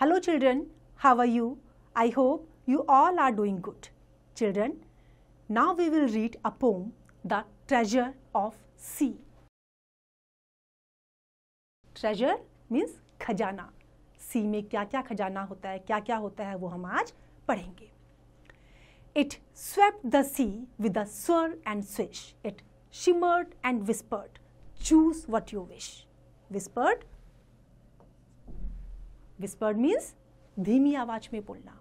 Hello children, how are you? I hope you all are doing good. Children, now we will read a poem, The Treasure of Sea. Treasure means खजाना सी में क्या क्या खजाना होता है क्या क्या होता है वो हम आज पढ़ेंगे it swept the sea with a swirl and swish it shimmered and whispered choose what you wish whispered whispered means धीमी आवाज में बोलना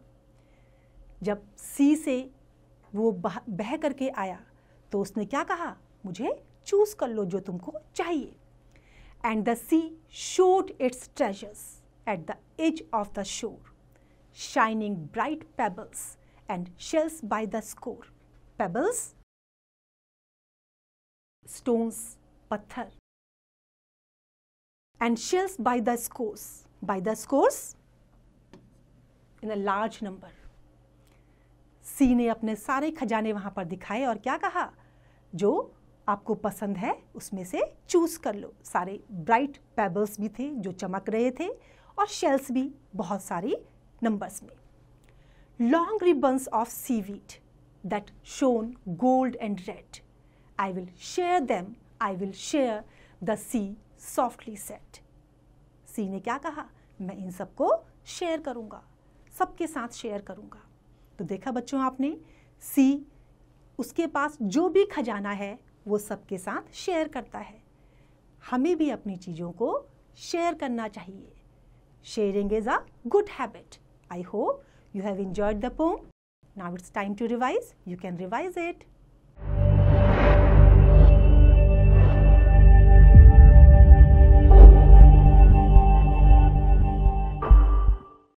जब सी से वो बह, बह करके आया तो उसने क्या कहा मुझे चूज कर लो जो तुमको चाहिए and the sea showed its treasures at the edge of the shore shining bright pebbles and shells by the score pebbles stones पत्थर and shells by the scores by the scores in a large number. Sea ने अपने सारे खजाने वहां पर दिखाए और क्या कहा जो आपको पसंद है उसमें से चूज कर लो सारे ब्राइट पेबल्स भी थे जो चमक रहे थे और शेल्स भी बहुत सारी नंबर्स में long ribbons of seaweed that shone gold and red I will share them I will share the sea softly said sea ने क्या कहा मैं इन सबको शेयर करूँगा सबके साथ शेयर करूँगा तो देखा बच्चों आपने सी उसके पास जो भी खजाना है वो सबके साथ शेयर करता है हमें भी अपनी चीज़ों को शेयर करना चाहिए sharing is a good habit I hope you have enjoyed the poem now it's time to revise you can revise it